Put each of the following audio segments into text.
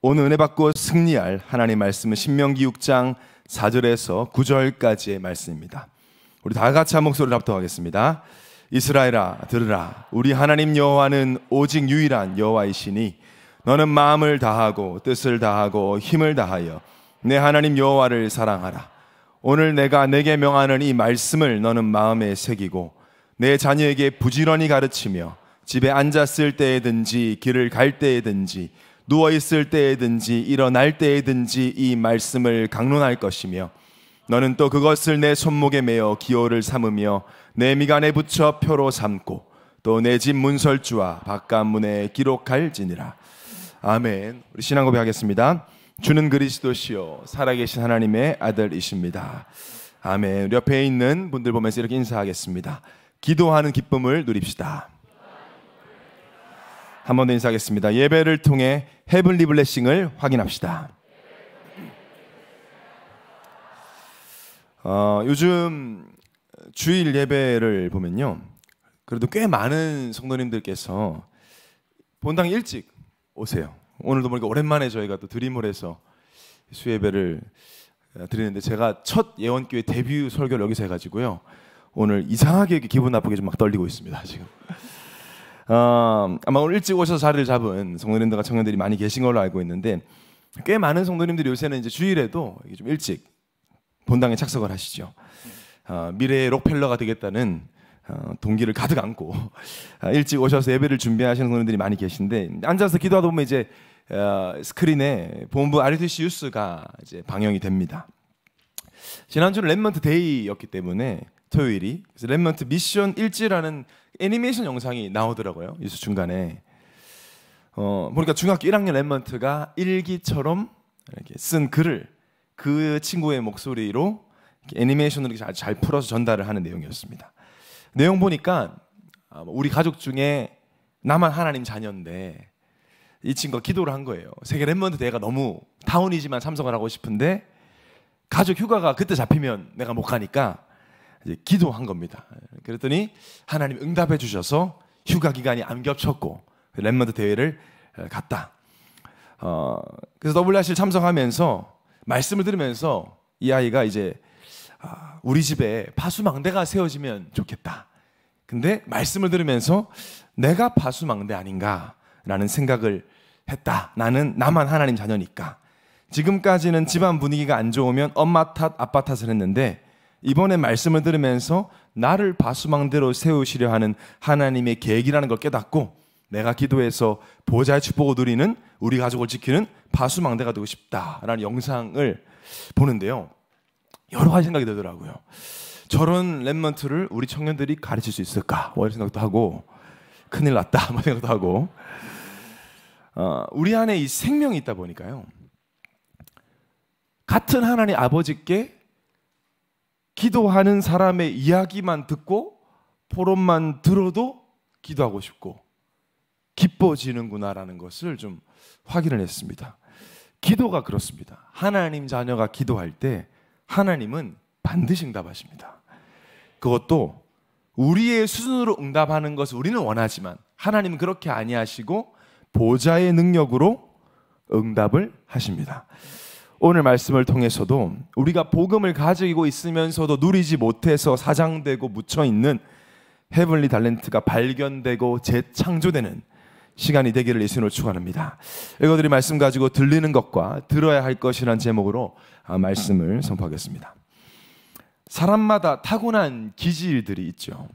오늘 은혜 받고 승리할 하나님 말씀은 신명기 6장 4절에서 9절까지의 말씀입니다. 우리 다 같이 한 목소리를 합동하겠습니다. 이스라엘아 들으라 우리 하나님 여호와는 오직 유일한 여호와이시니 너는 마음을 다하고 뜻을 다하고 힘을 다하여 내 하나님 여호와를 사랑하라 오늘 내가 내게 명하는 이 말씀을 너는 마음에 새기고 내 자녀에게 부지런히 가르치며 집에 앉았을 때에든지 길을 갈 때에든지 누워 있을 때에든지 일어날 때에든지 이 말씀을 강론할 것이며 너는 또 그것을 내 손목에 매어 기호를 삼으며 내 미간에 붙여 표로 삼고 또 내 집 문설주와 바깥문에 기록할지니라. 아멘. 우리 신앙 고백하겠습니다. 주는 그리스도시요 살아계신 하나님의 아들이십니다. 아멘. 우리 옆에 있는 분들 보면서 이렇게 인사하겠습니다. 기도하는 기쁨을 누립시다. 한번더 인사하겠습니다. 예배를 통해 헤블리 블레싱을 확인합시다. 어, 요즘 주일 예배를 보면요. 그래도 꽤 많은 성도님들께서 본당 일찍 오세요. 오늘도 보니까 오랜만에 저희가 또 드림홀에서 수예배를 어, 드리는데 제가 첫 예원교회 데뷔 설교를 여기서 해가지고요. 오늘 이상하게 기분 나쁘게 좀 막 떨리고 있습니다. 지금. 어, 아마 오늘 일찍 오셔서 자리를 잡은 성도님들과 청년들이 많이 계신 걸로 알고 있는데 꽤 많은 성도님들이 요새는 이제 주일에도 좀 일찍 본당에 착석을 하시죠. 어, 미래의 록펠러가 되겠다는 어, 동기를 가득 안고 어, 일찍 오셔서 예배를 준비하시는 분들이 많이 계신데 앉아서 기도하다 보면 이제 어, 스크린에 본부 RTC 뉴스가 이제 방영이 됩니다. 지난주는 랩먼트 데이였기 때문에 토요일이 그래서 랩먼트 미션 일지라는 애니메이션 영상이 나오더라고요. 뉴 중간에 어, 보니까 중학교 1학년 랩먼트가 일기처럼 이렇게 쓴 글을 그 친구의 목소리로 애니메이션으로 아주 잘 풀어서 전달을 하는 내용이었습니다. 내용 보니까 아, 뭐 우리 가족 중에 나만 하나님 자녀인데 이 친구가 기도를 한 거예요. 세계 랩먼트 대회가 너무 타운이지만 참석을 하고 싶은데 가족 휴가가 그때 잡히면 내가 못 가니까 이제 기도한 겁니다. 그랬더니 하나님 응답해 주셔서 휴가 기간이 안 겹쳤고 그 랩먼드 대회를 갔다. 어, 그래서 WRC를 참석하면서 말씀을 들으면서 이 아이가 이제 아, 우리 집에 파수망대가 세워지면 좋겠다. 근데 말씀을 들으면서 내가 파수망대 아닌가라는 생각을 했다. 나는 나만 하나님 자녀니까. 지금까지는 집안 분위기가 안 좋으면 엄마 탓, 아빠 탓을 했는데 이번에 말씀을 들으면서 나를 바수망대로 세우시려 하는 하나님의 계획이라는 걸 깨닫고 내가 기도해서 보좌의 축복을 누리는 우리 가족을 지키는 바수망대가 되고 싶다라는 영상을 보는데요. 여러 가지 생각이 들더라고요. 저런 랩먼트를 우리 청년들이 가르칠 수 있을까? 뭐 이런 생각도 하고 큰일 났다 뭐 생각도 하고 어, 우리 안에 이 생명이 있다 보니까요. 같은 하나님 아버지께 기도하는 사람의 이야기만 듣고 포럼만 들어도 기도하고 싶고 기뻐지는구나라는 것을 좀 확인을 했습니다. 기도가 그렇습니다. 하나님 자녀가 기도할 때 하나님은 반드시 응답하십니다. 그것도 우리의 수준으로 응답하는 것을 우리는 원하지만 하나님은 그렇게 아니하시고 보좌의 능력으로 응답을 하십니다. 오늘 말씀을 통해서도 우리가 복음을 가지고 있으면서도 누리지 못해서 사장되고 묻혀 있는 헤블리 달렌트가 발견되고 재창조되는 시간이 되기를 예수님으로 축원합니다. 이거들이 말씀 가지고 들리는 것과 들어야 할 것이란 제목으로 아, 말씀을 선포하겠습니다. 사람마다 타고난 기질들이 있죠.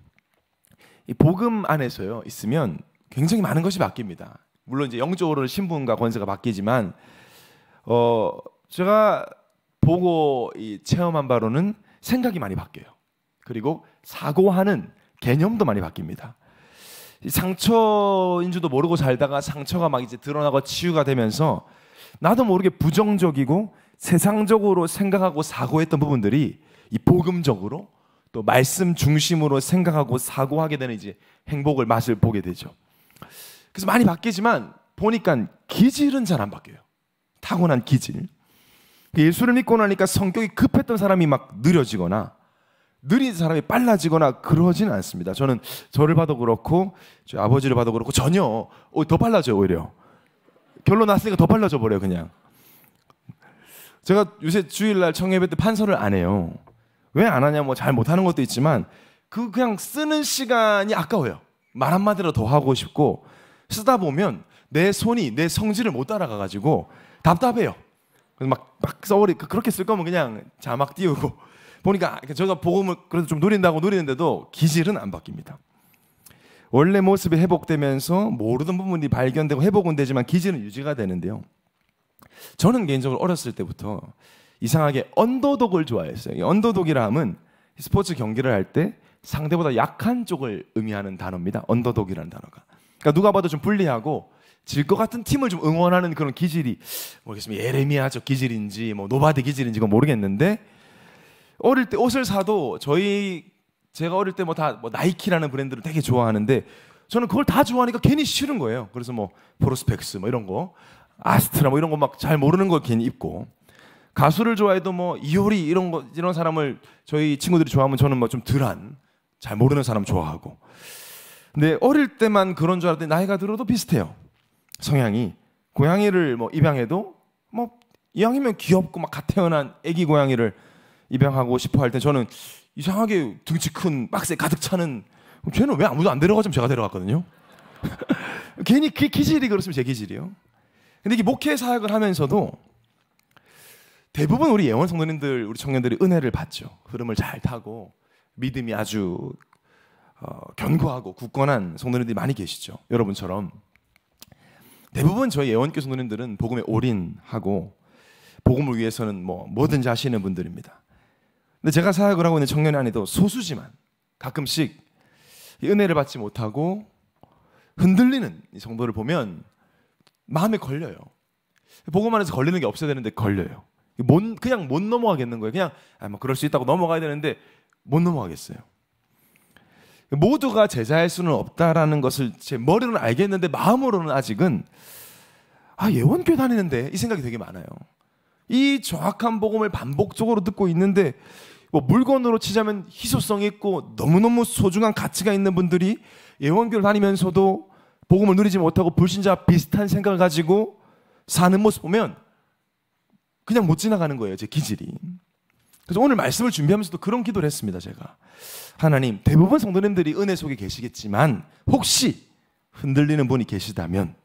복음 안에서요 있으면 굉장히 많은 것이 바뀝니다. 물론 이제 영적으로는 신분과 권세가 바뀌지만 어, 제가 보고 이 체험한 바로는 생각이 많이 바뀌어요. 그리고 사고하는 개념도 많이 바뀝니다. 상처인 줄도 모르고 살다가 상처가 막 이제 드러나고 치유가 되면서 나도 모르게 부정적이고 세상적으로 생각하고 사고했던 부분들이 이 복음적으로 또 말씀 중심으로 생각하고 사고하게 되는 이제 행복을 맛을 보게 되죠. 그래서 많이 바뀌지만 보니까 기질은 잘 안 바뀌어요. 타고난 기질. 예수를 믿고 나니까 성격이 급했던 사람이 막 느려지거나 느린 사람이 빨라지거나 그러진 않습니다. 저는 저를 봐도 그렇고 저 아버지를 봐도 그렇고 전혀 어, 더 빨라져요 오히려 결론 났으니까 더 빨라져 버려요 그냥. 제가 요새 주일날 청예배 때 판서를 안 해요. 왜 안 하냐 뭐 잘 못하는 것도 있지만 그 그냥 쓰는 시간이 아까워요. 말 한마디로 더 하고 싶고 쓰다 보면 내 손이 내 성질을 못 따라가가지고 답답해요. 그래서 막, 막 써버리 그, 그렇게 쓸 거면 그냥 자막 띄우고 보니까 아, 그 저가 복음을 그래도 좀 누린다고 누리는데도 기질은 안 바뀝니다. 원래 모습이 회복되면서 모르던 부분이 발견되고 회복은 되지만 기질은 유지가 되는데요. 저는 개인적으로 어렸을 때부터 이상하게 언더독을 좋아했어요. 언더독이라 함은 스포츠 경기를 할 때 상대보다 약한 쪽을 의미하는 단어입니다. 언더독이라는 단어가. 그러니까 누가 봐도 좀 불리하고 질것 같은 팀을 좀 응원하는 그런 기질이 모겠습니 예레미야적 기질인지 뭐 노바드 기질인지 그 모르겠는데 어릴 때 옷을 사도 저희 제가 어릴 때 뭐 다뭐 뭐 나이키라는 브랜드를 되게 좋아하는데 저는 그걸 다 좋아하니까 괜히 싫은 거예요. 그래서 뭐 프로스펙스 뭐 이런 거 아스트라 뭐 이런 거 막 잘 모르는 걸 괜히 입고 가수를 좋아해도 뭐 이효리 이런 거 이런 사람을 저희 친구들이 좋아하면 저는 뭐 좀 덜한 잘 모르는 사람 좋아하고 근데 어릴 때만 그런 줄 알았는데 나이가 들어도 비슷해요. 성향이 고양이를 뭐 입양해도 뭐 이왕이면 귀엽고 막갓 태어난 아기 고양이를 입양하고 싶어 할 때 저는 이상하게 등치 큰 박스에 가득 차는 쟤는 왜 아무도 안 데려가자면 제가 데려갔거든요. 괜히 그 기질이 그렇으면 제 기질이요. 근데 이게 목회 사역을 하면서도 대부분 우리 예원 성도님들, 우리 청년들이 은혜를 받죠. 흐름을 잘 타고 믿음이 아주 어, 견고하고 굳건한 성도님들이 많이 계시죠. 여러분처럼. 대부분 저희 예원교 성도님들은 복음에 올인하고 복음을 위해서는 뭐 뭐든지 하시는 분들입니다. 근데 제가 사역을 하고 있는 청년 이 안에도 소수지만 가끔씩 은혜를 받지 못하고 흔들리는 이 성도를 보면 마음에 걸려요. 복음 안에서 걸리는 게 없어야 되는데 걸려요. 못, 그냥 못 넘어가겠는 거예요. 그냥 아, 뭐 그럴 수 있다고 넘어가야 되는데 못 넘어가겠어요. 모두가 제자일 수는 없다라는 것을 제 머리로는 알겠는데 마음으로는 아직은 아 예원교 다니는데 이 생각이 되게 많아요. 이 정확한 복음을 반복적으로 듣고 있는데 뭐 물건으로 치자면 희소성이 있고 너무너무 소중한 가치가 있는 분들이 예원교를 다니면서도 복음을 누리지 못하고 불신자 비슷한 생각을 가지고 사는 모습 보면 그냥 못 지나가는 거예요. 제 기질이. 그래서 오늘 말씀을 준비하면서도 그런 기도를 했습니다. 제가 하나님, 대부분 성도님들이 은혜 속에 계시겠지만 혹시 흔들리는 분이 계시다면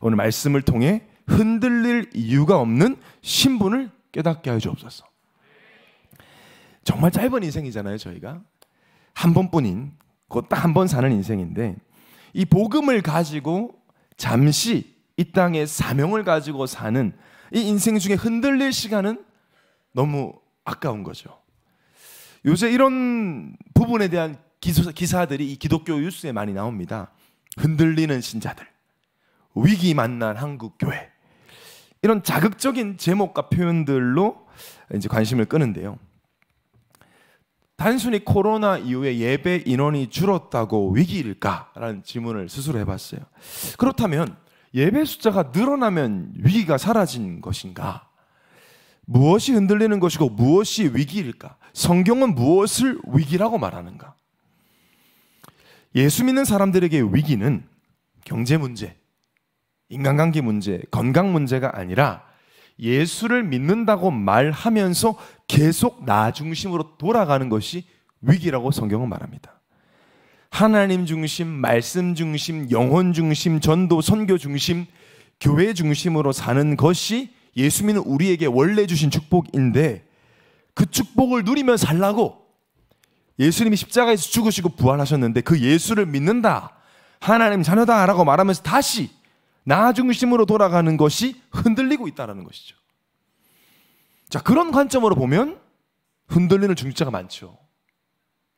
오늘 말씀을 통해 흔들릴 이유가 없는 신분을 깨닫게 하여 주옵소서. 정말 짧은 인생이잖아요, 저희가. 한 번뿐인, 곧딱한 번 사는 인생인데 이 복음을 가지고 잠시 이 땅의 사명을 가지고 사는 이 인생 중에 흔들릴 시간은 너무 아까운 거죠. 요새 이런 부분에 대한 기사, 들이이 기독교 뉴스에 많이 나옵니다. 흔들리는 신자들, 위기 만난 한국 교회 이런 자극적인 제목과 표현들로 이제 관심을 끄는데요. 단순히 코로나 이후에 예배 인원이 줄었다고 위기일까라는 질문을 스스로 해봤어요. 그렇다면 예배 숫자가 늘어나면 위기가 사라진 것인가? 무엇이 흔들리는 것이고 무엇이 위기일까? 성경은 무엇을 위기라고 말하는가? 예수 믿는 사람들에게 위기는 경제 문제, 인간관계 문제, 건강 문제가 아니라 예수를 믿는다고 말하면서 계속 나 중심으로 돌아가는 것이 위기라고 성경은 말합니다. 하나님 중심, 말씀 중심, 영혼 중심, 전도, 선교 중심, 교회 중심으로 사는 것이 예수 믿는 우리에게 원래 주신 축복인데 그 축복을 누리며 살라고 예수님이 십자가에서 죽으시고 부활하셨는데 그 예수를 믿는다. 하나님 자녀다라고 말하면서 다시 나 중심으로 돌아가는 것이 흔들리고 있다는 것이죠. 자, 그런 관점으로 보면 흔들리는 중직자가 많죠.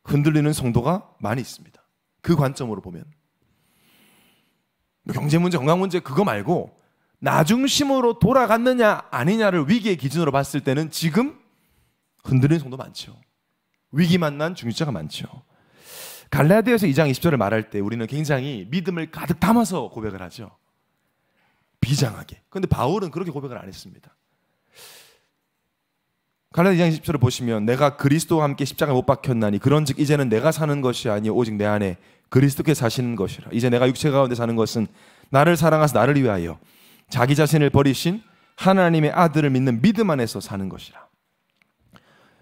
흔들리는 성도가 많이 있습니다. 그 관점으로 보면 뭐 경제 문제, 건강 문제 그거 말고 나중심으로 돌아갔느냐 아니냐를 위기의 기준으로 봤을 때는 지금 흔들리는 성도 많죠. 위기 만난 중직자가 많죠. 갈라디아서 2장 20절을 말할 때 우리는 굉장히 믿음을 가득 담아서 고백을 하죠. 비장하게. 그런데 바울은 그렇게 고백을 안 했습니다. 갈라디아 2장 20절을 보시면 내가 그리스도와 함께 십자가에 못 박혔나니 그런즉 이제는 내가 사는 것이 아니요 오직 내 안에 그리스도께 사시는 것이라. 이제 내가 육체 가운데 사는 것은 나를 사랑하사 나를 위하여 자기 자신을 버리신 하나님의 아들을 믿는 믿음 안에서 사는 것이라.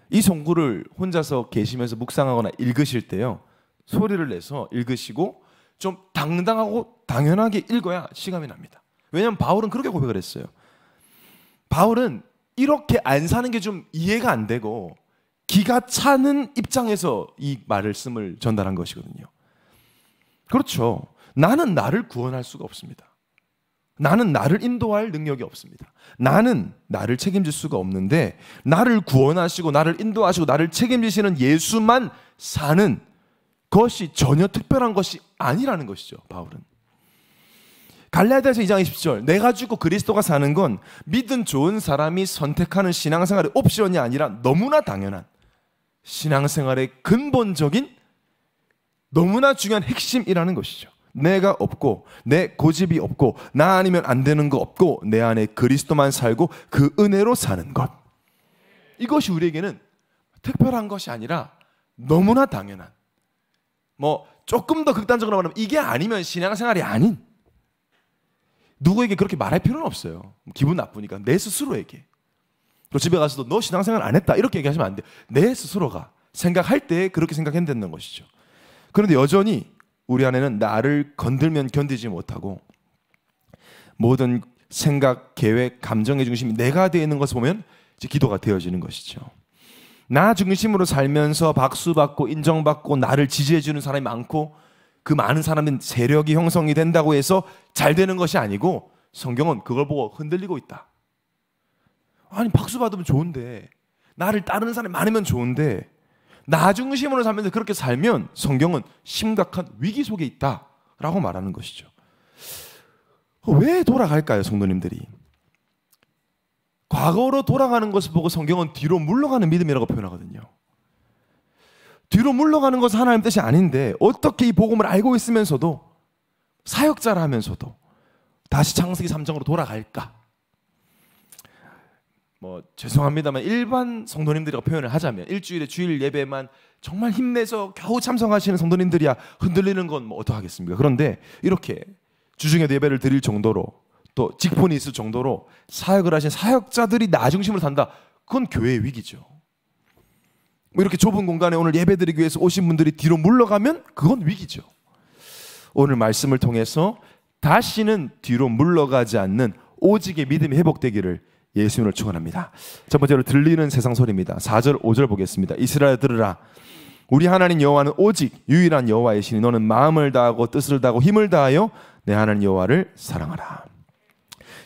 이 송구를 혼자서 계시면서 묵상하거나 읽으실 때요. 소리를 내서 읽으시고 좀 당당하고 당연하게 읽어야 시감이 납니다. 왜냐하면 바울은 그렇게 고백을 했어요. 바울은 이렇게 안 사는 게 좀 이해가 안 되고 기가 차는 입장에서 이 말씀을 전달한 것이거든요. 그렇죠. 나는 나를 구원할 수가 없습니다. 나는 나를 인도할 능력이 없습니다. 나는 나를 책임질 수가 없는데 나를 구원하시고 나를 인도하시고 나를 책임지시는 예수만 사는 것이 전혀 특별한 것이 아니라는 것이죠. 바울은 갈라디아서 2장 20절 내가 죽고 그리스도가 사는 건 믿은 좋은 사람이 선택하는 신앙생활의 옵션이 아니라 너무나 당연한 신앙생활의 근본적인 너무나 중요한 핵심이라는 것이죠. 내가 없고 내 고집이 없고 나 아니면 안 되는 거 없고 내 안에 그리스도만 살고 그 은혜로 사는 것. 이것이 우리에게는 특별한 것이 아니라 너무나 당연한 뭐 조금 더 극단적으로 말하면 이게 아니면 신앙생활이 아닌 누구에게 그렇게 말할 필요는 없어요. 기분 나쁘니까 내 스스로에게. 또 집에 가서도 너 신앙생활 안 했다 이렇게 얘기하시면 안 돼. 내 스스로가 생각할 때 그렇게 생각해야 되는 것이죠. 그런데 여전히 우리 안에는 나를 건들면 견디지 못하고 모든 생각, 계획, 감정의 중심이 내가 되는 것을 보면 이제 기도가 되어지는 것이죠. 나 중심으로 살면서 박수받고 인정받고 나를 지지해주는 사람이 많고 그 많은 사람은 세력이 형성이 된다고 해서 잘 되는 것이 아니고 성경은 그걸 보고 흔들리고 있다. 아니, 박수받으면 좋은데 나를 따르는 사람이 많으면 좋은데 나 중심으로 살면서 그렇게 살면 성경은 심각한 위기 속에 있다라고 말하는 것이죠. 왜 돌아갈까요, 성도님들이? 과거로 돌아가는 것을 보고 성경은 뒤로 물러가는 믿음이라고 표현하거든요. 뒤로 물러가는 것은 하나님 뜻이 아닌데 어떻게 이 복음을 알고 있으면서도 사역자라 면서도 다시 창세기 3장으로 돌아갈까? 뭐 죄송합니다만 일반 성도님들이라 표현을 하자면 일주일에 주일 예배만 정말 힘내서 겨우 참석하시는 성도님들이야 흔들리는 건 뭐어떠하겠습니까 그런데 이렇게 주중에 예배를 드릴 정도로 또 직분이 있을 정도로 사역을 하신 사역자들이 나 중심을 산다. 그건 교회의 위기죠. 뭐 이렇게 좁은 공간에 오늘 예배드리기 위해서 오신 분들이 뒤로 물러가면 그건 위기죠. 오늘 말씀을 통해서 다시는 뒤로 물러가지 않는 오직의 믿음이 회복되기를 예수님을 축원합니다. 첫 번째로 들리는 세상 소리입니다. 4절 5절 보겠습니다. 이스라엘 들으라 우리 하나님 여호와는 오직 유일한 여호와의 신이 너는 마음을 다하고 뜻을 다하고 힘을 다하여 내 하나님 여호와를 사랑하라.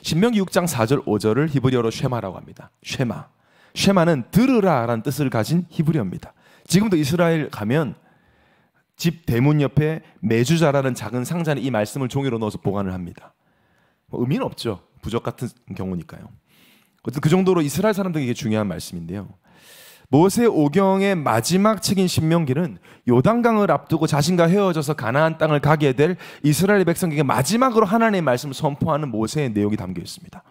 신명기 6장 4절 5절을 히브리어로 쉐마라고 합니다. 쉐마. 쉐마는 들으라라는 뜻을 가진 히브리어입니다. 지금도 이스라엘 가면 집 대문 옆에 매주자라는 작은 상자에 이 말씀을 종이로 넣어서 보관을 합니다. 뭐 의미는 없죠. 부적 같은 경우니까요. 어쨌든 그 정도로 이스라엘 사람들에게 중요한 말씀인데요. 모세 오경의 마지막 책인 신명기는 요단강을 앞두고 자신과 헤어져서 가나안 땅을 가게 될 이스라엘 백성에게 마지막으로 하나님의 말씀을 선포하는 모세의 내용이 담겨 있습니다.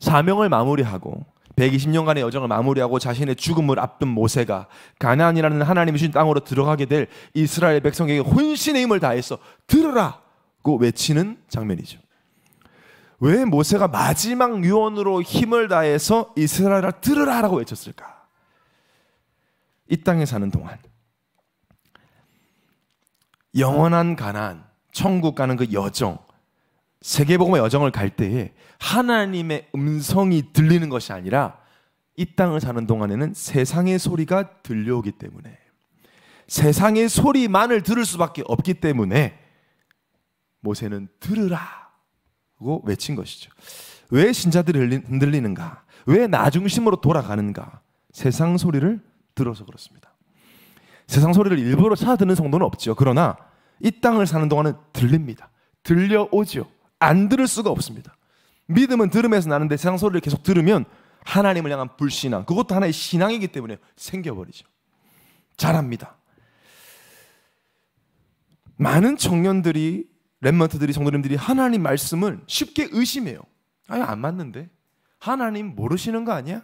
사명을 마무리하고 120년간의 여정을 마무리하고 자신의 죽음을 앞둔 모세가 가나안이라는 하나님이 주신 땅으로 들어가게 될 이스라엘 백성에게 혼신의 힘을 다해서 들으라고 외치는 장면이죠. 왜 모세가 마지막 유언으로 힘을 다해서 이스라엘을 들으라라고 외쳤을까? 이 땅에 사는 동안 영원한 가난, 천국 가는 그 여정, 세계복음의 여정을 갈 때에 하나님의 음성이 들리는 것이 아니라 이 땅을 사는 동안에는 세상의 소리가 들려오기 때문에 세상의 소리만을 들을 수밖에 없기 때문에 모세는 들으라 고 외친 것이죠. 왜 신자들이 흔들리는가? 왜 나 중심으로 돌아가는가? 세상 소리를 들어서 그렇습니다. 세상 소리를 일부러 찾아 듣는 성도는 없죠. 그러나 이 땅을 사는 동안은 들립니다. 들려오지요. 안 들을 수가 없습니다. 믿음은 들음에서 나는데 세상 소리를 계속 들으면 하나님을 향한 불신앙, 그것도 하나의 신앙이기 때문에 생겨버리죠. 잘합니다. 많은 청년들이 렘먼트들이 성도님들이 하나님 말씀을 쉽게 의심해요. 아니 안 맞는데 하나님 모르시는 거 아니야?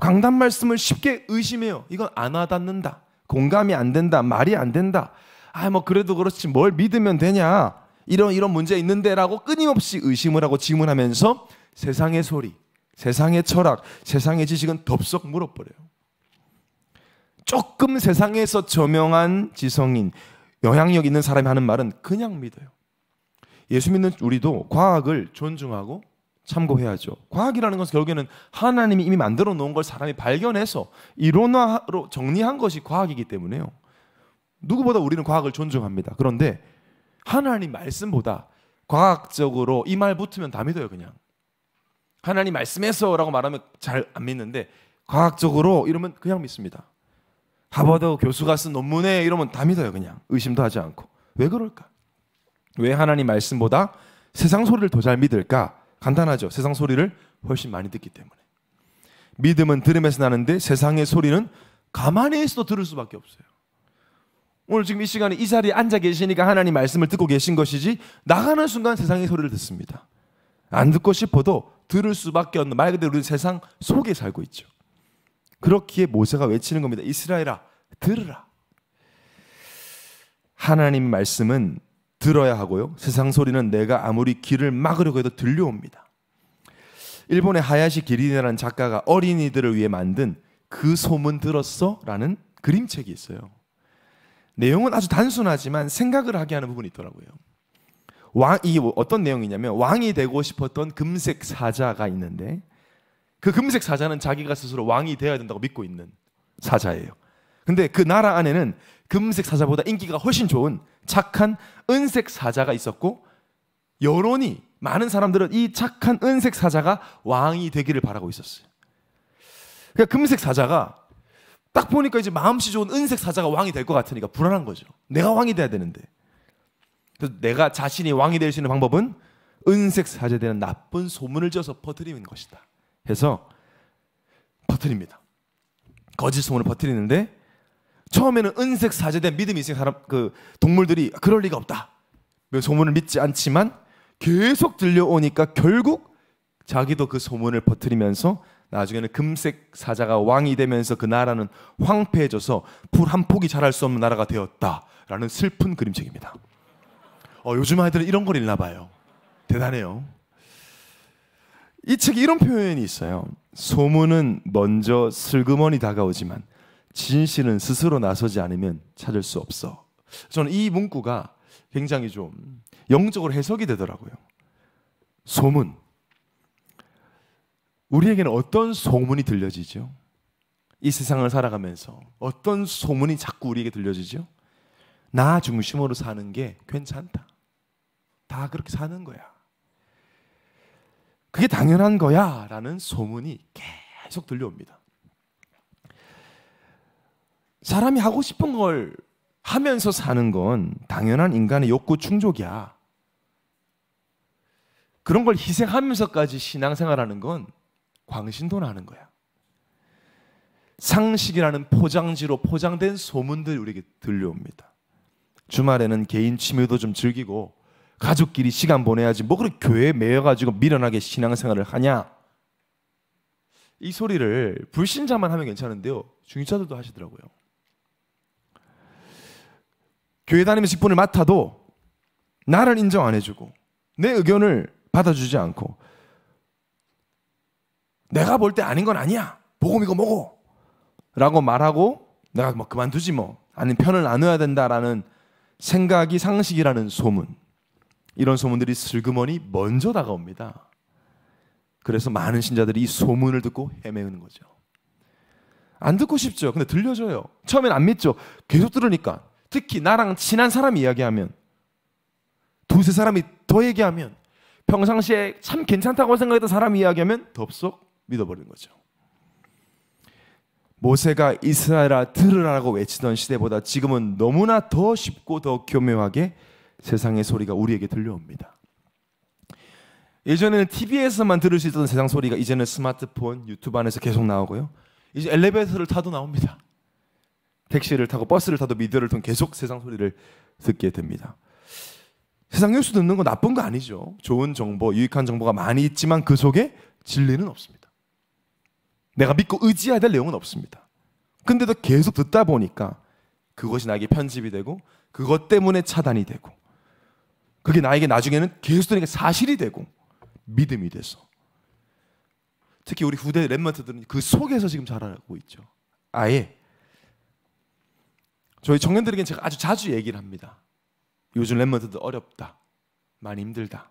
강단 말씀을 쉽게 의심해요. 이건 안 와닿는다. 공감이 안 된다. 말이 안 된다. 아뭐 그래도 그렇지 뭘 믿으면 되냐? 이런 이런 문제 있는데라고 끊임없이 의심을 하고 질문하면서 세상의 소리, 세상의 철학, 세상의 지식은 덥석 물어버려요. 조금 세상에서 저명한 지성인 영향력 있는 사람이 하는 말은 그냥 믿어요. 예수 믿는 우리도 과학을 존중하고 참고해야죠. 과학이라는 것은 결국에는 하나님이 이미 만들어 놓은 걸 사람이 발견해서 이론화로 정리한 것이 과학이기 때문에요. 누구보다 우리는 과학을 존중합니다. 그런데 하나님 말씀보다 과학적으로 이 말 붙으면 다 믿어요, 그냥. 하나님 말씀에서라고 말하면 잘 안 믿는데 과학적으로 이러면 그냥 믿습니다. 하버드 교수가 쓴 논문에 이러면 다 믿어요 그냥 의심도 하지 않고 왜 그럴까? 왜 하나님 말씀보다 세상 소리를 더 잘 믿을까? 간단하죠 세상 소리를 훨씬 많이 듣기 때문에 믿음은 들음에서 나는데 세상의 소리는 가만히 있어도 들을 수밖에 없어요 오늘 지금 이 시간에 이 자리에 앉아 계시니까 하나님 말씀을 듣고 계신 것이지 나가는 순간 세상의 소리를 듣습니다 안 듣고 싶어도 들을 수밖에 없는 말 그대로 우리 세상 속에 살고 있죠 그렇기에 모세가 외치는 겁니다. 이스라엘아 들으라. 하나님 말씀은 들어야 하고요. 세상 소리는 내가 아무리 길을 막으려고 해도 들려옵니다. 일본의 하야시 기린이라는 작가가 어린이들을 위해 만든 그 소문 들었어? 라는 그림책이 있어요. 내용은 아주 단순하지만 생각을 하게 하는 부분이 있더라고요. 왕이 뭐 어떤 내용이냐면 왕이 되고 싶었던 금색 사자가 있는데 그 금색 사자는 자기가 스스로 왕이 되어야 된다고 믿고 있는 사자예요. 근데 그 나라 안에는 금색 사자보다 인기가 훨씬 좋은 착한 은색 사자가 있었고 여론이 많은 사람들은 이 착한 은색 사자가 왕이 되기를 바라고 있었어요. 그러니까 금색 사자가 딱 보니까 이제 마음씨 좋은 은색 사자가 왕이 될 것 같으니까 불안한 거죠. 내가 왕이 돼야 되는데. 그래서 내가 자신이 왕이 될 수 있는 방법은 은색 사자에 대한 나쁜 소문을 져서 퍼뜨리는 것이다. 해서 버트립니다. 거짓 소문을 버트는데 처음에는 은색 사제된 믿음이 있는 사람 그 동물들이 그럴 리가 없다. 소문을 믿지 않지만 계속 들려오니까 결국 자기도 그 소문을 버트리면서 나중에는 금색 사자가 왕이 되면서 그 나라는 황폐해져서 불한 폭이 자랄 수 없는 나라가 되었다라는 슬픈 그림책입니다. 어, 요즘 아이들은 이런 걸 읽나 봐요. 대단해요. 이 책에 이런 표현이 있어요. 소문은 먼저 슬그머니 다가오지만 진실은 스스로 나서지 않으면 찾을 수 없어. 저는 이 문구가 굉장히 좀 영적으로 해석이 되더라고요. 소문. 우리에게는 어떤 소문이 들려지죠? 이 세상을 살아가면서 어떤 소문이 자꾸 우리에게 들려지죠? 나 중심으로 사는 게 괜찮다. 다 그렇게 사는 거야. 그게 당연한 거야 라는 소문이 계속 들려옵니다. 사람이 하고 싶은 걸 하면서 사는 건 당연한 인간의 욕구 충족이야. 그런 걸 희생하면서까지 신앙생활하는 건 광신도나는 거야. 상식이라는 포장지로 포장된 소문들 우리에게 들려옵니다. 주말에는 개인 취미도 좀 즐기고 가족끼리 시간 보내야지 뭐 그렇게 교회에 매여가지고 미련하게 신앙생활을 하냐 이 소리를 불신자만 하면 괜찮은데요 중직자들도 하시더라고요 교회 다니면 직분을 맡아도 나를 인정 안 해주고 내 의견을 받아주지 않고 내가 볼 때 아닌 건 아니야 복음이고 뭐고 라고 말하고 내가 뭐 그만두지 뭐 아니 편을 나눠야 된다라는 생각이 상식이라는 소문 이런 소문들이 슬그머니 먼저 다가옵니다. 그래서 많은 신자들이 이 소문을 듣고 헤매는 거죠. 안 듣고 싶죠. 근데 들려줘요. 처음엔 안 믿죠. 계속 들으니까. 특히 나랑 친한 사람이 이야기하면 두세 사람이 더 얘기하면 평상시에 참 괜찮다고 생각했던 사람이 이야기하면 덥석 믿어버리는 거죠. 모세가 이스라엘아 들으라고 외치던 시대보다 지금은 너무나 더 쉽고 더 교묘하게 세상의 소리가 우리에게 들려옵니다. 예전에는 TV에서만 들을 수 있던 세상 소리가 이제는 스마트폰, 유튜브 안에서 계속 나오고요. 이제 엘리베이터를 타도 나옵니다. 택시를 타고 버스를 타도 미디어를 통해 계속 세상 소리를 듣게 됩니다. 세상 뉴스 듣는 건 나쁜 거 아니죠. 좋은 정보, 유익한 정보가 많이 있지만 그 속에 진리는 없습니다. 내가 믿고 의지해야 될 내용은 없습니다. 근데도 계속 듣다 보니까 그것이 나에게 편집이 되고 그것 때문에 차단이 되고 그게 나에게 나중에는 계속 되는 게 사실이 되고 믿음이 돼서 특히 우리 후대 랩먼트들은그 속에서 지금 자라고 있죠. 아예 저희 청년들에게 제가 아주 자주 얘기를 합니다. 요즘 랩먼트들 어렵다, 많이 힘들다.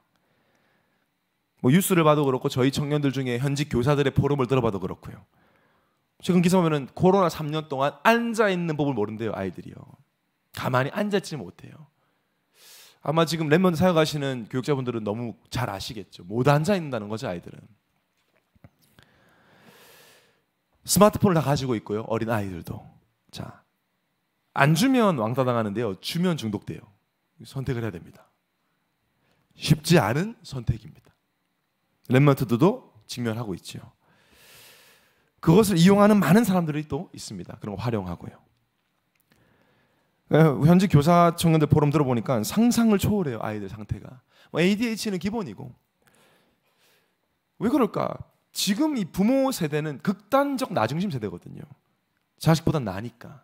뭐 뉴스를 봐도 그렇고 저희 청년들 중에 현직 교사들의 포럼을 들어봐도 그렇고요. 최근 기사 보면은 코로나 3년 동안 앉아 있는 법을 모른대요 아이들이요. 가만히 앉아 있지 못해요. 아마 지금 랩몬 사역하시는 교육자분들은 너무 잘 아시겠죠. 뭐 못 앉아 있는다는 거죠, 아이들은. 스마트폰을 다 가지고 있고요. 어린 아이들도. 자. 안 주면 왕따 당하는데요. 주면 중독돼요. 선택을 해야 됩니다. 쉽지 않은 선택입니다. 랩먼트도 직면하고 있지 그것을 이용하는 많은 사람들이 또 있습니다. 그런 거 활용하고요. 예, 현지 교사 청년들 포럼 들어보니까 상상을 초월해요 아이들 상태가 뭐 ADHD는 기본이고 왜 그럴까? 지금 이 부모 세대는 극단적 나중심 세대거든요 자식보다 나니까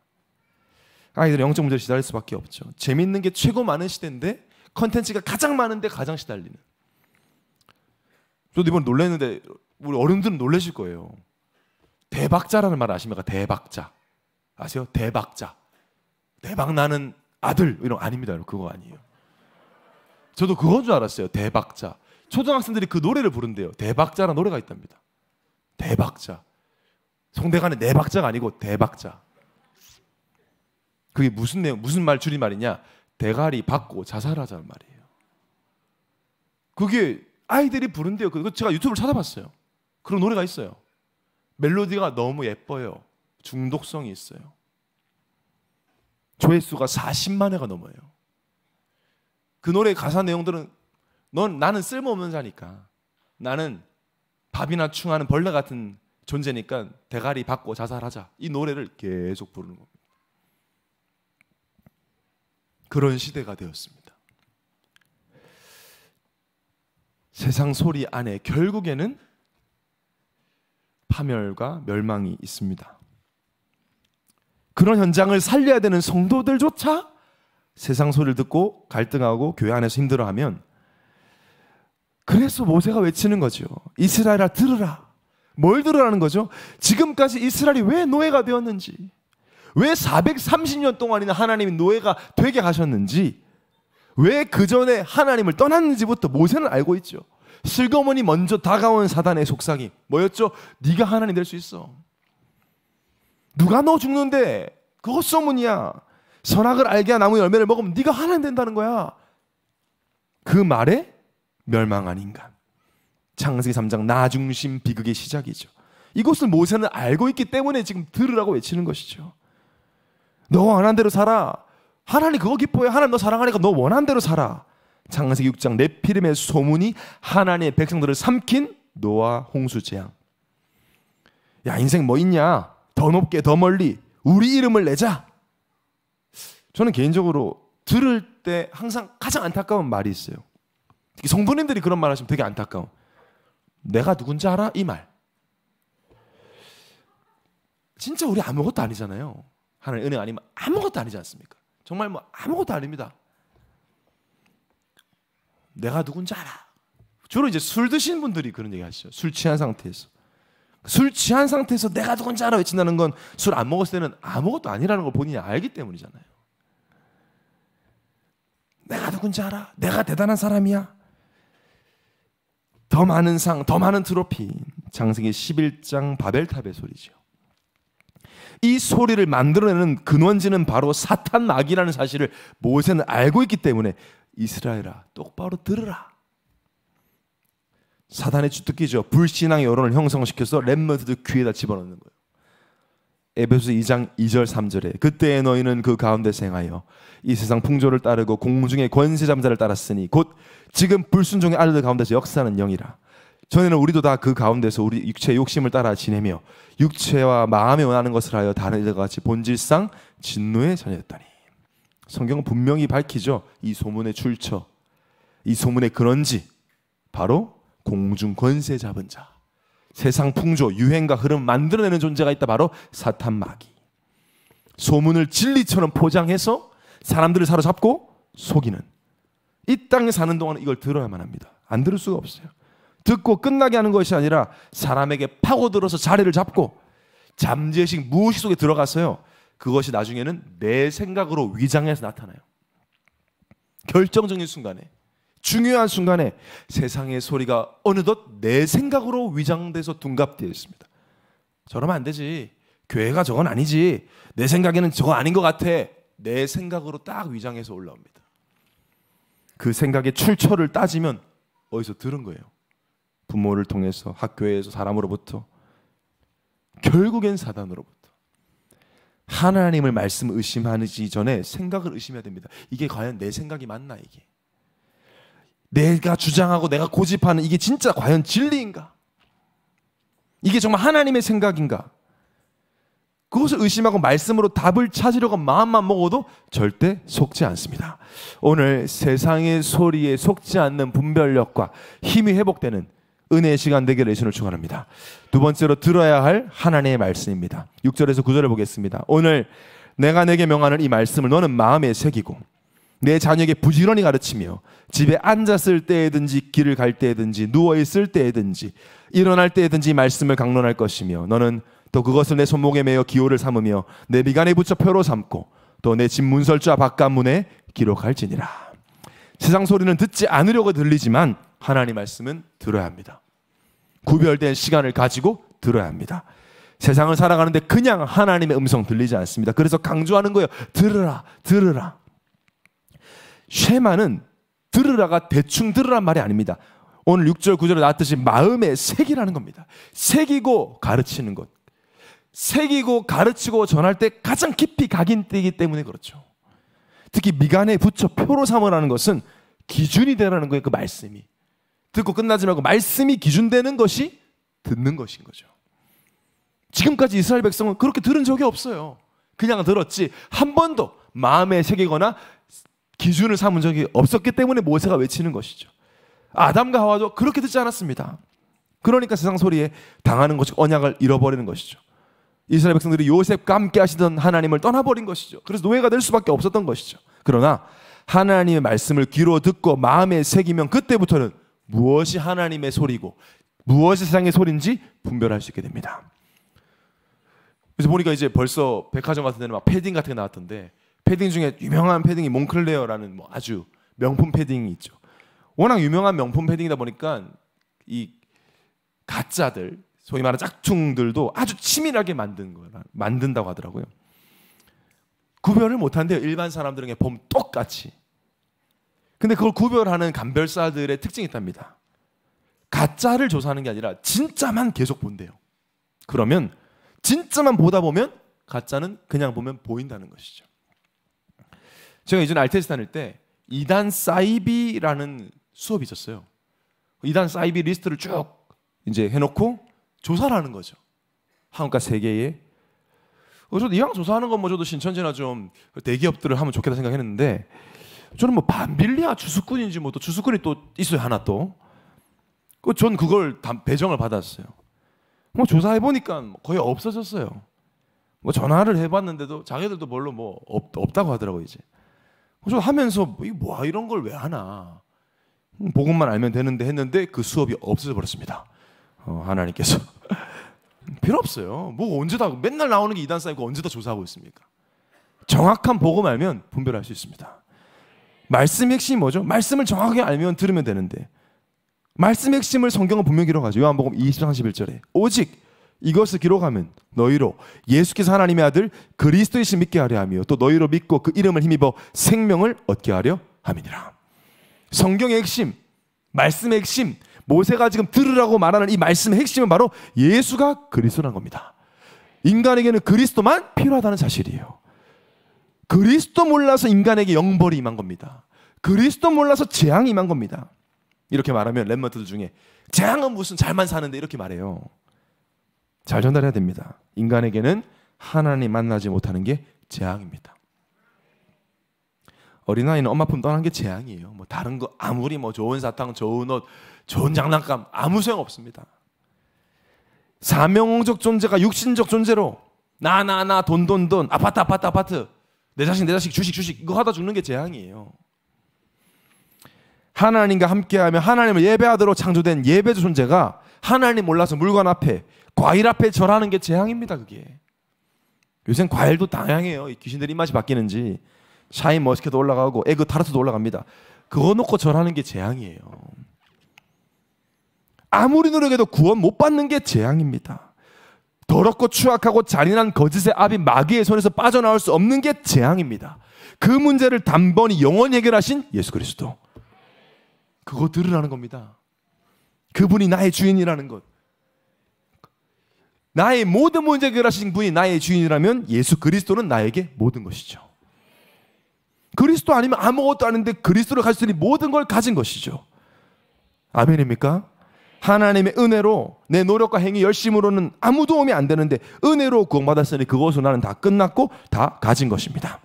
아이들 영적 문제를 시달릴 수밖에 없죠 재밌는 게 최고 많은 시대인데 컨텐츠가 가장 많은데 가장 시달리는 저도 이번에 놀랐는데 우리 어른들은 놀라실 거예요 대박자라는 말 아십니까? 대박자 아세요? 대박자 대박 나는 아들 이런 아닙니다. 그거 아니에요. 저도 그건 줄 알았어요. 대박자. 초등학생들이 그 노래를 부른대요. 대박자라는 노래가 있답니다. 대박자. 성대간의 내박자가 아니고 대박자. 그게 무슨 내용, 무슨 말 줄임말이냐? 대가리 받고 자살하자는 말이에요. 그게 아이들이 부른대요. 그거 제가 유튜브를 찾아봤어요. 그런 노래가 있어요. 멜로디가 너무 예뻐요. 중독성이 있어요. 조회수가 40만 회가 넘어요. 그 노래 가사 내용들은 넌 나는 쓸모없는 자니까 나는 밥이나 충하는 벌레 같은 존재니까 대가리 받고 자살하자. 이 노래를 계속 부르는 겁니다. 그런 시대가 되었습니다. 세상 소리 안에 결국에는 파멸과 멸망이 있습니다. 그런 현장을 살려야 되는 성도들조차 세상 소리를 듣고 갈등하고 교회 안에서 힘들어하면 그래서 모세가 외치는 거죠. 이스라엘아 들으라. 뭘 들으라는 거죠? 지금까지 이스라엘이 왜 노예가 되었는지, 왜 430년 동안이나 하나님이 노예가 되게 하셨는지, 왜 그 전에 하나님을 떠났는지부터 모세는 알고 있죠. 슬거머니 먼저 다가온 사단의 속삭임 뭐였죠? 네가 하나님 될 수 있어. 누가 너 죽는데? 그거 소문이야. 선악을 알게 한 나무 열매를 먹으면 네가 하나님 된다는 거야. 그 말에 멸망한 인간. 창세기 3장 나중심 비극의 시작이죠. 이것을 모세는 알고 있기 때문에 지금 들으라고 외치는 것이죠. 너 원한 대로 살아. 하나님 그거 기뻐해. 하나님 너 사랑하니까 너 원한 대로 살아. 창세기 6장 내피름의 소문이 하나님의 백성들을 삼킨 노아 홍수 재앙. 야 인생 뭐 있냐? 더 높게 더 멀리 우리 이름을 내자. 저는 개인적으로 들을 때 항상 가장 안타까운 말이 있어요. 특히 성도님들이 그런 말 하시면 되게 안타까워. 내가 누군지 알아? 이 말. 진짜 우리 아무것도 아니잖아요. 하나님 은혜 아니면 아무것도 아니지 않습니까? 정말 뭐 아무것도 아닙니다. 내가 누군지 알아. 주로 이제 술 드신 분들이 그런 얘기 하시죠. 술 취한 상태에서. 술 취한 상태에서 내가 누군지 알아 외친다는 건 술 안 먹었을 때는 아무것도 아니라는 걸 본인이 알기 때문이잖아요. 내가 누군지 알아. 내가 대단한 사람이야. 더 많은 상, 더 많은 트로피. 장세의 11장 바벨탑의 소리죠. 이 소리를 만들어내는 근원지는 바로 사탄 마귀라는 사실을 모세는 알고 있기 때문에 이스라엘아 똑바로 들으라. 사단의 주특기죠. 불신앙의 여론을 형성시켜서 렘머드들 귀에다 집어넣는 거예요. 에베소 2장 2절 3절에 그때에 너희는 그 가운데 생하여 이 세상 풍조를 따르고 공중의 권세 잠자를 따랐으니 곧 지금 불순종의 아들 가운데서 역사는 영이라. 전에는 우리도 다 그 가운데서 우리 육체의 욕심을 따라 지내며 육체와 마음에 원하는 것을 하여 다른 이들과 같이 본질상 진노의 자녀였다니. 성경은 분명히 밝히죠. 이 소문의 출처, 이 소문의 그런지 바로 공중 권세 잡은 자, 세상 풍조, 유행과 흐름 만들어내는 존재가 있다. 바로 사탄 마귀. 소문을 진리처럼 포장해서 사람들을 사로잡고 속이는. 이 땅에 사는 동안 이걸 들어야만 합니다. 안 들을 수가 없어요. 듣고 끝나게 하는 것이 아니라 사람에게 파고들어서 자리를 잡고 잠재식 무의식 속에 들어가서요. 그것이 나중에는 내 생각으로 위장해서 나타나요. 결정적인 순간에 중요한 순간에 세상의 소리가 어느덧 내 생각으로 위장돼서 둔갑되어 있습니다. 저러면 안 되지. 교회가 저건 아니지. 내 생각에는 저거 아닌 것 같아. 내 생각으로 딱 위장해서 올라옵니다. 그 생각의 출처를 따지면 어디서 들은 거예요. 부모를 통해서 학교에서 사람으로부터 결국엔 사단으로부터 하나님을 말씀 의심하기 전에 생각을 의심해야 됩니다. 이게 과연 내 생각이 맞나 이게. 내가 주장하고 내가 고집하는 이게 진짜 과연 진리인가? 이게 정말 하나님의 생각인가? 그것을 의심하고 말씀으로 답을 찾으려고 마음만 먹어도 절대 속지 않습니다. 오늘 세상의 소리에 속지 않는 분별력과 힘이 회복되는 은혜의 시간 되기를 예수를 축원합니다. 두 번째로 들어야 할 하나님의 말씀입니다. 6절에서 9절을 보겠습니다. 오늘 내가 내게 명하는 이 말씀을 너는 마음에 새기고 내 자녀에게 부지런히 가르치며 집에 앉았을 때든지 길을 갈 때든지 누워 있을 때든지 일어날 때든지 말씀을 강론할 것이며 너는 또 그것을 내 손목에 매어 기호를 삼으며 내 미간에 붙여 표로 삼고 또 내 집 문설자 바깥문에 기록할지니라. 세상 소리는 듣지 않으려고 들리지만 하나님 말씀은 들어야 합니다. 구별된 시간을 가지고 들어야 합니다. 세상을 살아가는데 그냥 하나님의 음성 들리지 않습니다. 그래서 강조하는 거예요. 들으라, 들으라. 쉐마는 들으라가 대충 들으란 말이 아닙니다. 오늘 6절, 9절에 나왔듯이 마음의 색이라는 겁니다. 새기고 가르치는 것. 새기고 가르치고 전할 때 가장 깊이 각인되기 때문에 그렇죠. 특히 미간에 붙여 표로 삼으라는 것은 기준이 되라는 거예요. 그 말씀이. 듣고 끝나지 말고 말씀이 기준되는 것이 듣는 것인 거죠. 지금까지 이스라엘 백성은 그렇게 들은 적이 없어요. 그냥 들었지 한 번도 마음에 새기거나 기준을 삼은 적이 없었기 때문에 모세가 외치는 것이죠. 아담과 하와도 그렇게 듣지 않았습니다. 그러니까 세상 소리에 당하는 것이 언약을 잃어버리는 것이죠. 이스라엘 백성들이 요셉과 함께 하시던 하나님을 떠나버린 것이죠. 그래서 노예가 될 수밖에 없었던 것이죠. 그러나 하나님의 말씀을 귀로 듣고 마음에 새기면 그때부터는 무엇이 하나님의 소리고 무엇이 세상의 소리인지 분별할 수 있게 됩니다. 그래서 보니까 이제 벌써 백화점 같은 데는 막 패딩 같은 게 나왔던데 패딩 중에 유명한 패딩이 몽클레어라는 뭐 아주 명품 패딩이 있죠. 워낙 유명한 명품 패딩이다 보니까 이 가짜들 소위 말하는 짝퉁들도 아주 치밀하게 만든 거 만든다고 하더라고요. 구별을 못한대요. 일반 사람들에게 봄 똑같이. 근데 그걸 구별하는 감별사들의 특징이 있답니다. 가짜를 조사하는 게 아니라 진짜만 계속 본대요. 그러면 진짜만 보다 보면 가짜는 그냥 보면 보인다는 것이죠. 제가 예전에 알테스 다닐 때 2단 사이비라는 수업이 있었어요. 2단 사이비 리스트를 쭉 이제 해놓고 조사를 하는 거죠. 한국과 세계에. 어, 저도 이왕 조사하는 건 뭐 저도 신천지나 좀 대기업들을 하면 좋겠다 생각했는데 저는 뭐 반빌리아 주수꾼인지 뭐 또 주수꾼이 또 있어요 하나 또. 그 전 그걸 배정을 받았어요. 뭐 조사해 보니까 뭐 거의 없어졌어요. 뭐 전화를 해봤는데도 자기들도 별로뭐 없, 없다고 하더라고 이제. 그래서 하면서 뭐야 이런 걸 왜 하나? 음, 복음만 알면 되는데 했는데 그 수업이 없어져 버렸습니다. 어, 하나님께서 필요 없어요. 뭐 언제 다 맨날 나오는 게 이단 사이고 언제 다 조사하고 있습니까? 정확한 복음 알면 분별할 수 있습니다. 말씀 핵심이 뭐죠? 말씀을 정확하게 알면 들으면 되는데 말씀 핵심을 성경은 분명히 기록하죠. 요한복음 20장 31절에 오직 이것을 기록하면 너희로 예수께서 하나님의 아들 그리스도이신 믿게 하려 하며 또 너희로 믿고 그 이름을 힘입어 생명을 얻게 하려 함이니라. 성경의 핵심, 말씀의 핵심, 모세가 지금 들으라고 말하는 이 말씀의 핵심은 바로 예수가 그리스도란 겁니다. 인간에게는 그리스도만 필요하다는 사실이에요. 그리스도 몰라서 인간에게 영벌이 임한 겁니다. 그리스도 몰라서 재앙이 임한 겁니다. 이렇게 말하면 렘머트들 중에 재앙은 무슨 잘만 사는데 이렇게 말해요. 잘 전달해야 됩니다. 인간에게는 하나님 만나지 못하는 게 재앙입니다. 어린아이는 엄마 품 떠난 게 재앙이에요. 뭐 다른 거 아무리 뭐 좋은 사탕, 좋은 옷, 좋은 장난감 아무 소용 없습니다. 사명적 존재가 육신적 존재로 나나나돈돈돈 아파트 아파트 아파트 내 자식 내 자식 주식 주식 이거 하다 죽는 게 재앙이에요. 하나님과 함께하며 하나님을 예배하도록 창조된 예배주 존재가 하나님 몰라서 물건 앞에 과일 앞에 절하는 게 재앙입니다, 그게. 요새 과일도 다양해요. 귀신들 이 입맛이 바뀌는지. 샤인 머스켓도 올라가고 에그 타르트도 올라갑니다. 그거 놓고 절하는 게 재앙이에요. 아무리 노력해도 구원 못 받는 게 재앙입니다. 더럽고 추악하고 잔인한 거짓의 압이 마귀의 손에서 빠져나올 수 없는 게 재앙입니다. 그 문제를 단번에 영원히 해결하신 예수 그리스도. 그거 들으라는 겁니다. 그분이 나의 주인이라는 것. 나의 모든 문제 해결하신 분이 나의 주인이라면 예수 그리스도는 나에게 모든 것이죠. 그리스도 아니면 아무것도 아닌데 그리스도를 가졌으니 모든 걸 가진 것이죠. 아멘입니까? 하나님의 은혜로 내 노력과 행위 열심으로는 아무 도움이 안 되는데 은혜로 구원받았으니 그것으로 나는 다 끝났고 다 가진 것입니다.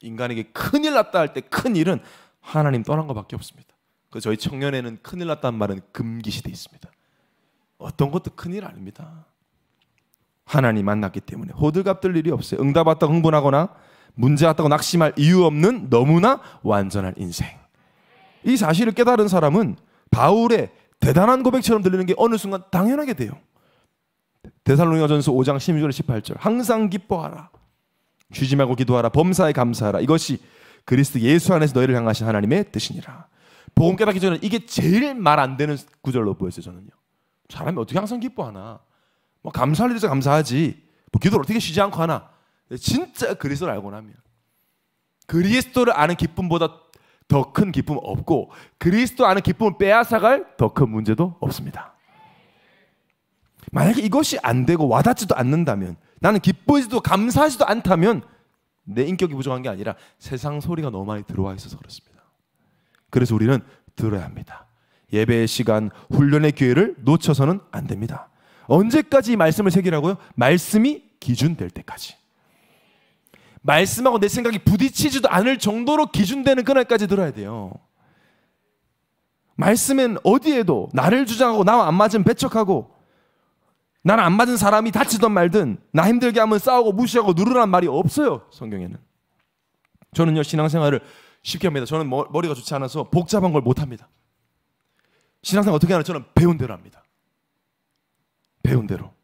인간에게 큰일 났다 할 때 큰일은 하나님 떠난 것밖에 없습니다. 그 저희 청년에는 큰일 났다는 말은 금기시돼 있습니다. 어떤 것도 큰일 아닙니다. 하나님 만났기 때문에 호들갑 들 일이 없어요. 응답 왔다 흥분하거나 문제 왔다고 낙심할 이유 없는 너무나 완전한 인생. 이 사실을 깨달은 사람은 바울의 대단한 고백처럼 들리는 게 어느 순간 당연하게 돼요. 데살로니가전서 5장 16절 18절 항상 기뻐하라. 쉬지 말고 기도하라. 범사에 감사하라. 이것이 그리스도 예수 안에서 너희를 향하신 하나님의 뜻이니라. 복음 깨닫기 전에 이게 제일 말 안 되는 구절로 보였어요, 저는요. 사람이 어떻게 항상 기뻐하나? 뭐 감사할 일에서 감사하지. 뭐 기도를 어떻게 쉬지 않고 하나? 진짜 그리스도를 알고 나면 그리스도를 아는 기쁨보다 더 큰 기쁨 없고 그리스도 아는 기쁨을 빼앗아갈 더 큰 문제도 없습니다. 만약에 이것이 안 되고 와닿지도 않는다면 나는 기쁘지도 감사하지도 않다면 내 인격이 부족한 게 아니라 세상 소리가 너무 많이 들어와 있어서 그렇습니다. 그래서 우리는 들어야 합니다. 예배의 시간, 훈련의 기회를 놓쳐서는 안 됩니다. 언제까지 말씀을 새기라고요? 말씀이 기준될 때까지. 말씀하고 내 생각이 부딪히지도 않을 정도로 기준되는 그날까지 들어야 돼요. 말씀은 어디에도 나를 주장하고 나와 안 맞은 배척하고 나는 안 맞은 사람이 다치던 말든 나 힘들게 하면 싸우고 무시하고 누르란 말이 없어요. 성경에는. 저는요 신앙생활을 쉽게 합니다. 저는 머리가 좋지 않아서 복잡한 걸 못합니다. 신앙생 어떻게 하는 저는 배운 대로 합니다. 배운 대로.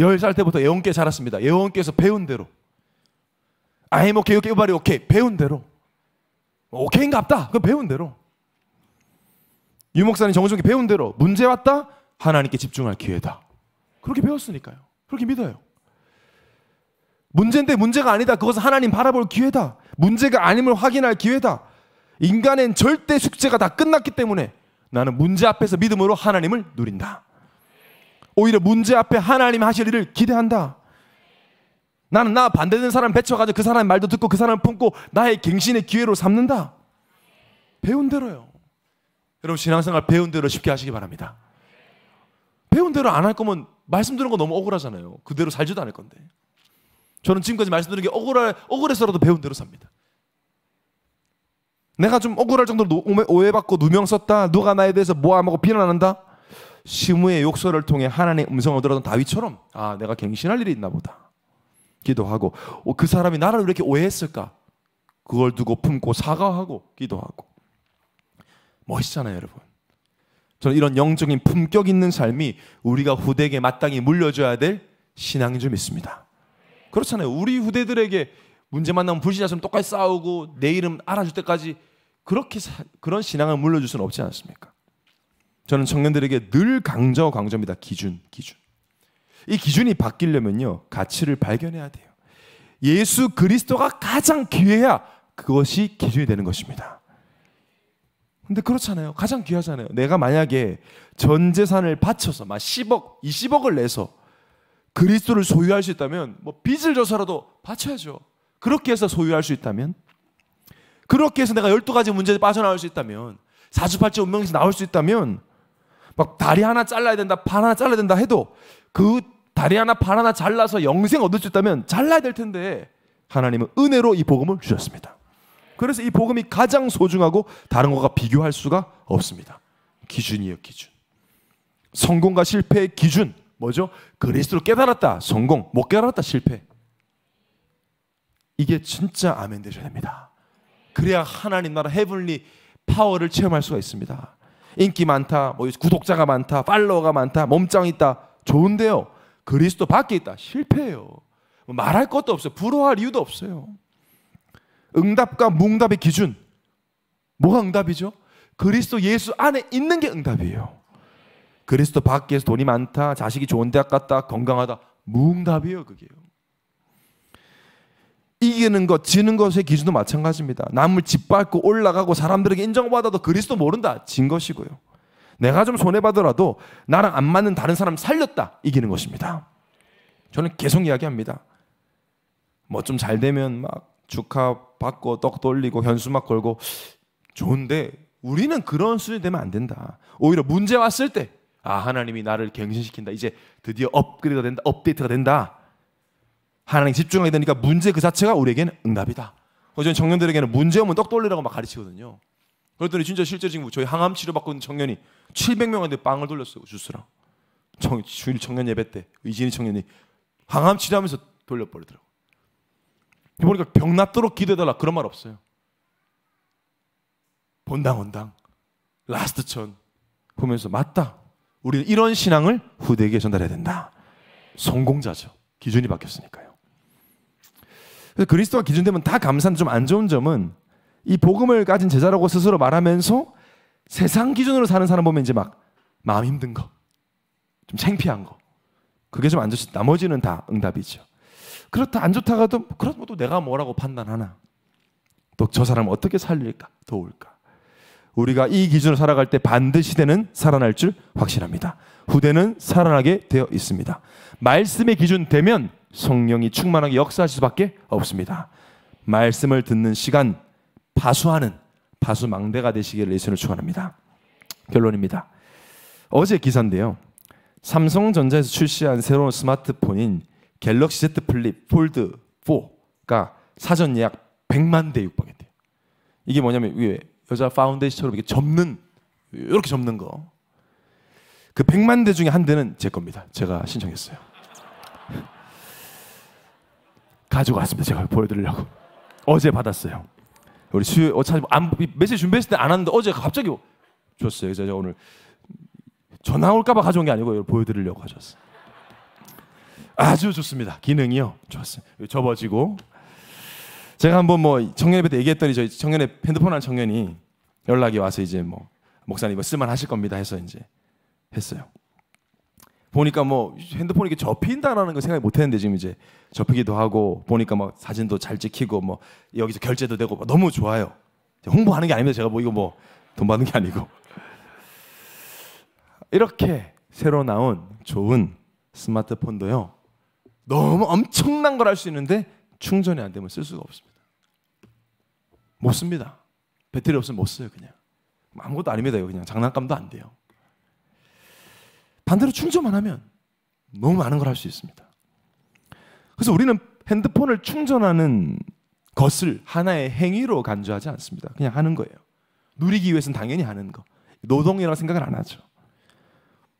10살 때부터 예원께 자랐습니다. 예원께서 배운 대로. 아임 오케이, 오케이, 발이 오케이. 배운 대로. 오케이인가 없다. 그 배운 대로. 유목사님 정우종이 배운 대로. 문제 왔다? 하나님께 집중할 기회다. 그렇게 배웠으니까요. 그렇게 믿어요. 문제인데 문제가 아니다. 그것은 하나님 바라볼 기회다. 문제가 아님을 확인할 기회다. 인간의 절대 숙제가 다 끝났기 때문에 나는 문제 앞에서 믿음으로 하나님을 누린다. 오히려 문제 앞에 하나님 하실 일을 기대한다. 나는 나 반대되는 사람 배쳐가지고 그 사람의 말도 듣고 그 사람을 품고 나의 갱신의 기회로 삼는다. 배운 대로요. 여러분 신앙생활 배운 대로 쉽게 하시기 바랍니다. 배운 대로 안 할 거면 말씀 드는 거 너무 억울하잖아요. 그대로 살지도 않을 건데. 저는 지금까지 말씀드린 게 억울해, 억울해서라도 배운 대로 삽니다. 내가 좀 억울할 정도로 오해받고 누명 썼다. 누가 나에 대해서 뭐하고 비난한다. 시무의 욕설을 통해 하나님의 음성을 들었던 다윗처럼 아 내가 갱신할 일이 있나 보다. 기도하고 어, 그 사람이 나를 왜 이렇게 오해했을까? 그걸 두고 품고 사과하고 기도하고 멋있잖아요, 여러분. 저는 이런 영적인 품격 있는 삶이 우리가 후대에게 마땅히 물려줘야 될 신앙인 좀 있습니다. 그렇잖아요. 우리 후대들에게 문제 만나면 불신자처럼 똑같이 싸우고 내 이름 알아줄 때까지 그렇게 사, 그런 신앙을 물려줄 수는 없지 않습니까? 저는 청년들에게 늘 강조 강조입니다. 기준 기준. 이 기준이 바뀌려면요 가치를 발견해야 돼요. 예수 그리스도가 가장 귀해야 그것이 기준이 되는 것입니다. 근데 그렇잖아요. 가장 귀하잖아요. 내가 만약에 전 재산을 바쳐서 막 10억, 20억을 내서 그리스도를 소유할 수 있다면 뭐 빚을 져서라도 바쳐야죠. 그렇게 해서 소유할 수 있다면, 그렇게 해서 내가 12가지 문제에 빠져나올 수 있다면, 48째 운명에서 나올 수 있다면, 막 다리 하나 잘라야 된다, 발 하나 잘라야 된다 해도 그 다리 하나, 발 하나 잘라서 영생 얻을 수 있다면 잘라야 될 텐데, 하나님은 은혜로 이 복음을 주셨습니다. 그래서 이 복음이 가장 소중하고 다른 것과 비교할 수가 없습니다. 기준이에요, 기준. 성공과 실패의 기준. 뭐죠? 그리스도를 깨달았다. 성공. 못 깨달았다. 실패. 이게 진짜 아멘 되셔야 됩니다. 그래야 하나님 나라 헤븐리 파워를 체험할 수가 있습니다. 인기 많다, 뭐 구독자가 많다, 팔로워가 많다, 몸짱 있다, 좋은데요. 그리스도 밖에 있다, 실패예요. 뭐 말할 것도 없어요. 부러워할 이유도 없어요. 응답과 뭉답의 기준. 뭐가 응답이죠? 그리스도 예수 안에 있는 게 응답이에요. 그리스도 밖에서 돈이 많다, 자식이 좋은 대학 갔다, 건강하다. 무답이에요 그게요. 이기는 것, 지는 것의 기준도 마찬가지입니다. 남을 짓밟고 올라가고 사람들에게 인정받아도 그리스도 모른다. 진 것이고요. 내가 좀 손해봐더라도 나랑 안 맞는 다른 사람 살렸다. 이기는 것입니다. 저는 계속 이야기합니다. 뭐 좀 잘 되면 막 축하 받고 떡 돌리고 현수막 걸고 좋은데 우리는 그런 수준이 되면 안 된다. 오히려 문제 왔을 때, 아, 하나님이 나를 갱신시킨다. 이제 드디어 업그레이드가 된다. 업데이트가 된다. 하나님 집중하게 되니까 문제 그 자체가 우리에게는 응답이다. 어제 청년들에게는 문제 오면 떡 돌리라고 막 가르치거든요. 그랬더니 진짜 실제 지금 저희 항암 치료 받고 있는 청년이 700명한테 빵을 돌렸어요 주스랑. 청, 주일 청년 예배 때 이진희 청년이 항암 치료하면서 돌려버리더라고. 보니까 병 낫도록 기도해달라 그런 말 없어요. 본당 온당 라스트 천 보면서 맞다. 우리는 이런 신앙을 후대에게 전달해야 된다. 성공자죠. 기준이 바뀌었으니까요. 그래서 그리스도가 기준되면 다감사한좀 안 좋은 점은 이 복음을 가진 제자라고 스스로 말하면서 세상 기준으로 사는 사람 보면 이제 막 마음 힘든 거, 좀 창피한 거, 그게 좀 안 좋지. 나머지는 다 응답이죠. 그렇다 안 좋다가도 그렇다고 또 내가 뭐라고 판단하나? 또 저 사람 어떻게 살릴까? 도울까? 우리가 이 기준으로 살아갈 때 반드시 되는 살아날 줄 확신합니다. 후대는 살아나게 되어 있습니다. 말씀의 기준 되면 성령이 충만하게 역사하실 수밖에 없습니다. 말씀을 듣는 시간 파수하는 파수 망대가 되시기를 예수님을 축원합니다. 결론입니다. 어제 기사인데요. 삼성전자에서 출시한 새로운 스마트폰인 갤럭시 Z 플립 폴드 4가 사전 예약 100만 대 육박인데요. 이게 뭐냐면 위에 여자 파운데이션처럼 이렇게 접는 이렇게 접는 거. 그 100만 대 중에 한 대는 제 겁니다. 제가 신청했어요. 가지고 습니다 제가 보여드리려고 어제 받았어요. 우리 수요 어차 안 메시지 준비했을 때안 왔는데 어제 갑자기 줬어요. 그래서 제가 오늘 전화 올까봐 가져온 게 아니고 보여드리려고 가져왔어요. 아주 좋습니다. 기능이요. 좋았어요. 접어지고 제가 한번 뭐 청년회 때 얘기했더니 저희 청년회 핸드폰 한 청년이 연락이 와서 이제 뭐 목사님 이 쓸만 하실 겁니다 해서 이제 했어요. 보니까 뭐 핸드폰이 이렇게 접힌다라는 걸생각못 했는데 지금 이제 접히기도 하고 보니까 막 사진도 잘 찍히고 뭐 여기서 결제도 되고 너무 좋아요. 홍보하는 게 아닙니다. 제가 뭐 이거 뭐 돈 받는 게 아니고. 이렇게 새로 나온 좋은 스마트폰도요. 너무 엄청난 걸 할 수 있는데 충전이 안 되면 쓸 수가 없습니다. 못 씁니다. 배터리 없으면 못 써요, 그냥. 아무것도 아닙니다, 이거 그냥. 장난감도 안 돼요. 반대로 충전만 하면 너무 많은 걸 할 수 있습니다. 그래서 우리는 핸드폰을 충전하는 것을 하나의 행위로 간주하지 않습니다. 그냥 하는 거예요. 누리기 위해서는 당연히 하는 거. 노동이라고 생각을 안 하죠.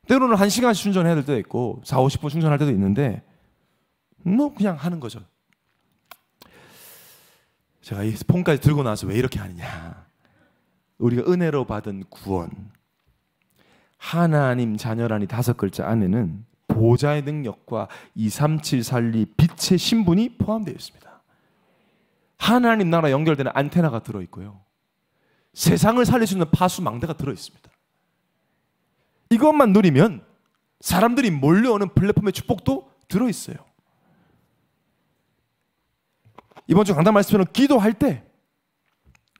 때로는 한 시간씩 충전해야 될 때도 있고, 4, 50분 충전할 때도 있는데, 뭐 그냥 하는 거죠. 제가 이 폰까지 들고 나서 왜 이렇게 하느냐. 우리가 은혜로 받은 구원, 하나님 자녀라는 다섯 글자 안에는 보좌의 능력과 237 살리 빛의 신분이 포함되어 있습니다. 하나님 나라 연결되는 안테나가 들어 있고요. 세상을 살릴 수 있는 파수망대가 들어 있습니다. 이것만 누리면 사람들이 몰려오는 플랫폼의 축복도 들어 있어요. 이번 주 강단 말씀은 기도할 때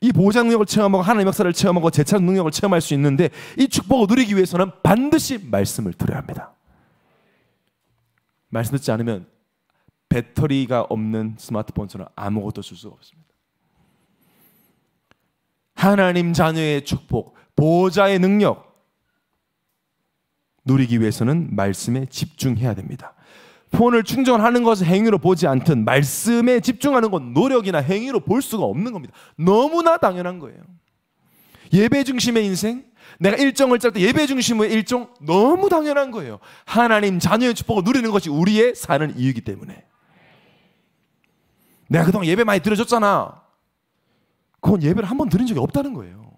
이 보호자 능력을 체험하고 하나님 역사를 체험하고 재차 능력을 체험할 수 있는데 이 축복을 누리기 위해서는 반드시 말씀을 들어야 합니다. 말씀 듣지 않으면 배터리가 없는 스마트폰처럼 아무것도 쓸 수가 없습니다. 하나님 자녀의 축복, 보호자의 능력 누리기 위해서는 말씀에 집중해야 됩니다. 폰을 충전하는 것을 행위로 보지 않든 말씀에 집중하는 건 노력이나 행위로 볼 수가 없는 겁니다. 너무나 당연한 거예요. 예배 중심의 인생, 내가 일정을 짤 때 예배 중심의 일정 너무 당연한 거예요. 하나님 자녀의 축복을 누리는 것이 우리의 사는 이유이기 때문에. 내가 그동안 예배 많이 들어줬잖아. 그건 예배를 한 번 들은 적이 없다는 거예요.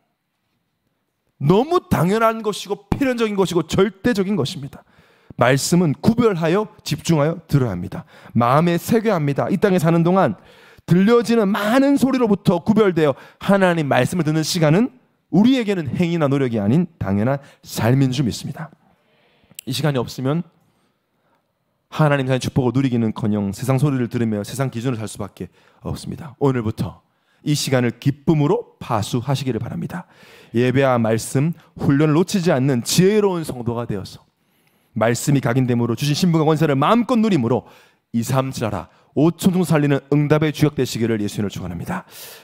너무 당연한 것이고 필연적인 것이고 절대적인 것입니다. 말씀은 구별하여 집중하여 들어야 합니다. 마음에 새겨합니다. 이 땅에 사는 동안 들려지는 많은 소리로부터 구별되어 하나님 말씀을 듣는 시간은 우리에게는 행위나 노력이 아닌 당연한 삶인 줄 믿습니다. 이 시간이 없으면 하나님 자의 축복을 누리기는커녕 세상 소리를 들으며 세상 기준을 살 수밖에 없습니다. 오늘부터 이 시간을 기쁨으로 파수하시기를 바랍니다. 예배와 말씀, 훈련을 놓치지 않는 지혜로운 성도가 되어서 말씀이 각인됨으로 주신 신분과 권세를 마음껏 누림으로 이삼지하라 오천종 살리는 응답의 주역 되시기를 예수님을 축원합니다.